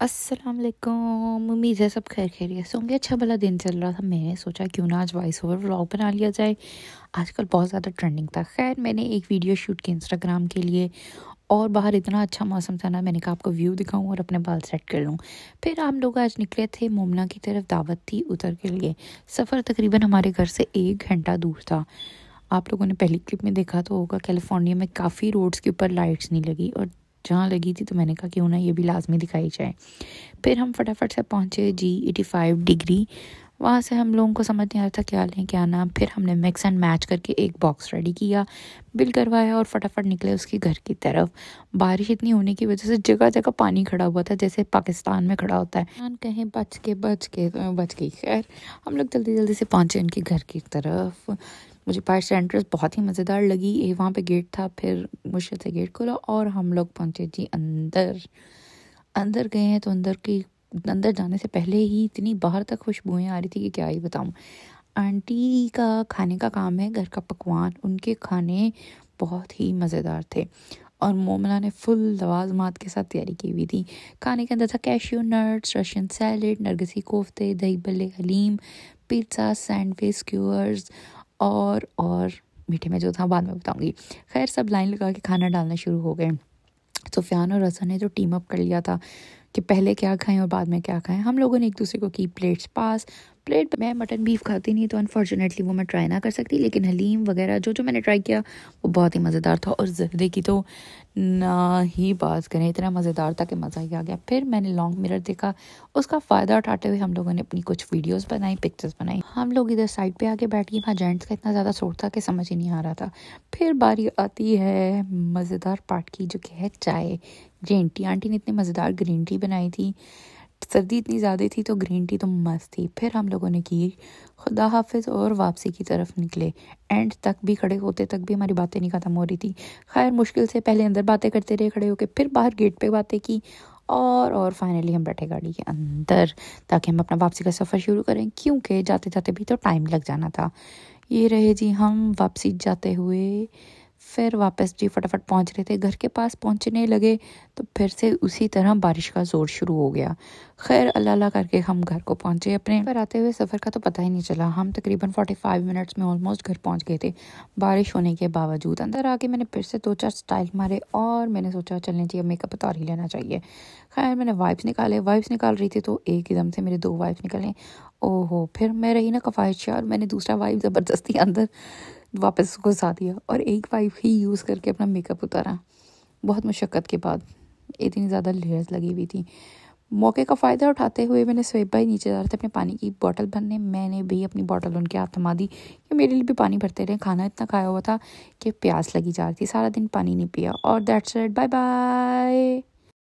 असलकुम उम्मीद है सब खैर खैरियत से होंगे अच्छा भला दिन चल रहा था मैंने सोचा क्यों ना आज वॉइस ओवर व्लॉग बना लिया जाए आजकल बहुत ज़्यादा ट्रेंडिंग था खैर मैंने एक वीडियो शूट की इंस्टाग्राम के लिए और बाहर इतना अच्छा मौसम था ना मैंने कहा आपको व्यू दिखाऊं और अपने बाल सेट कर लूँ फिर हम लोग आज निकले थे मोमना की तरफ दावत थी उतर के लिए सफ़र तकरीबन हमारे घर से एक घंटा दूर था आप लोगों ने पहली क्लिप में देखा तो होगा कैलिफोर्निया में काफ़ी रोड्स के ऊपर लाइट्स नहीं लगी और जहाँ लगी थी तो मैंने कहा क्यों ना ये भी लाजमी दिखाई जाए फिर हम फटाफट से पहुँचे जी एटी फाइव डिग्री वहाँ से हम लोगों को समझ नहीं रहा था क्या लें क्या ना फिर हमने मिक्स एंड मैच करके एक बॉक्स रेडी किया बिल करवाया और फटाफट निकले उसके घर की तरफ बारिश इतनी होने की वजह से जगह जगह पानी खड़ा हुआ था जैसे पाकिस्तान में खड़ा होता है कहें बच के बच के बच गई खैर हम लोग जल्दी जल्दी से पहुँचे उनके घर की तरफ मुझे पायर सेंटर्स बहुत ही मज़ेदार लगी ये वहाँ पे गेट था फिर मुश्किल से गेट खोला और हम लोग पहुँचे जी अंदर अंदर गए हैं तो अंदर की अंदर जाने से पहले ही इतनी बाहर तक खुशबुएँ आ रही थी कि क्या ही बताऊँ आंटी का खाने का काम है घर का पकवान उनके खाने बहुत ही मज़ेदार थे और मोमला ने फुल लवाजमात के साथ तैयारी की हुई थी खाने के अंदर था कैशियो नट्स रशियन सैलड नरगसी कोफ्ते दही बल्ले हलीम पिज्ज़ा सैंडविच क्यूअर्स और और मीठे में जो था बाद में बताऊँगी खैर सब लाइन लगा के खाना डालना शुरू हो गए सुफियान और रसन ने जो टीम अप कर लिया था कि पहले क्या खाएं और बाद में क्या खाएं हम लोगों ने एक दूसरे को की प्लेट्स पास प्लेट मैं मटन बीफ खाती नहीं तो अनफॉर्चुनेटली वो मैं ट्राई ना कर सकती लेकिन हलीम वगैरह जो जो मैंने ट्राई किया वो बहुत ही मज़ेदार था और जर्दे की तो ना ही बात करें इतना मज़ेदार था कि मज़ा ही आ गया फिर मैंने लॉन्ग मिरर देखा उसका फ़ायदा उठाते हुए हम लोगों ने अपनी कुछ वीडियोस बनाई पिक्चर्स बनाई हम लोग इधर साइड पे आके बैठ गए वहाँ जेंट्स का इतना ज़्यादा शोर था कि समझ ही नहीं आ रहा था फिर बारी आती है मज़ेदार पार्ट की जो कि है चाय ग्रीन टी आंटी ने इतनी मज़ेदार ग्रीन टी बनाई थी सर्दी इतनी ज़्यादा थी तो ग्रीन टी तो मस्त थी फिर हम लोगों ने की खुदा हाफिज और वापसी की तरफ निकले एंड तक भी खड़े होते तक भी हमारी बातें नहीं ख़त्म हो रही थी खैर मुश्किल से पहले अंदर बातें करते रहे खड़े होके फिर बाहर गेट पे बातें की और और फाइनली हम बैठे गाड़ी के अंदर ताकि हम अपना वापसी का सफ़र शुरू करें क्योंकि जाते जाते भी तो टाइम लग जाना था ये रहे जी हम वापसी जाते हुए फिर वापस जी फटाफट पहुंच रहे थे घर के पास पहुंचने लगे तो फिर से उसी तरह बारिश का ज़ोर शुरू हो गया खैर अल्लाह अल्लाह करके हम घर को पहुंचे अपने पर आते हुए सफ़र का तो पता ही नहीं चला हम तकरीबन 45 मिनट्स में ऑलमोस्ट घर पहुंच गए थे बारिश होने के बावजूद अंदर आके मैंने फिर से दो चार स्टाइल मारे और मैंने सोचा चलने चाहिए मेकअप उतार ही लेना चाहिए खैर मैंने वाइप्स निकाले वाइप्स निकाल रही थी तो एक एकदम से मेरे दो वाइप्स निकले ओहो फिर मैं रही ना कफाइश और मैंने दूसरा वाइप ज़बरदस्ती अंदर वापस घुसा दिया और एक वाइप ही यूज़ करके अपना मेकअप उतारा बहुत मशक्क़त के बाद इतनी ज़्यादा लेयर्स लगी हुई थी मौके का फ़ायदा उठाते हुए मैंने स्वेप भाई नीचे जा रहे थे अपने पानी की बोतल भरने मैंने भी अपनी बोतल उनके हाथ थमा दी कि मेरे लिए भी पानी भरते रहे खाना इतना खाया हुआ था कि प्यास लगी जा रही थी सारा दिन पानी नहीं पिया और दैट्स रेड बाय बाय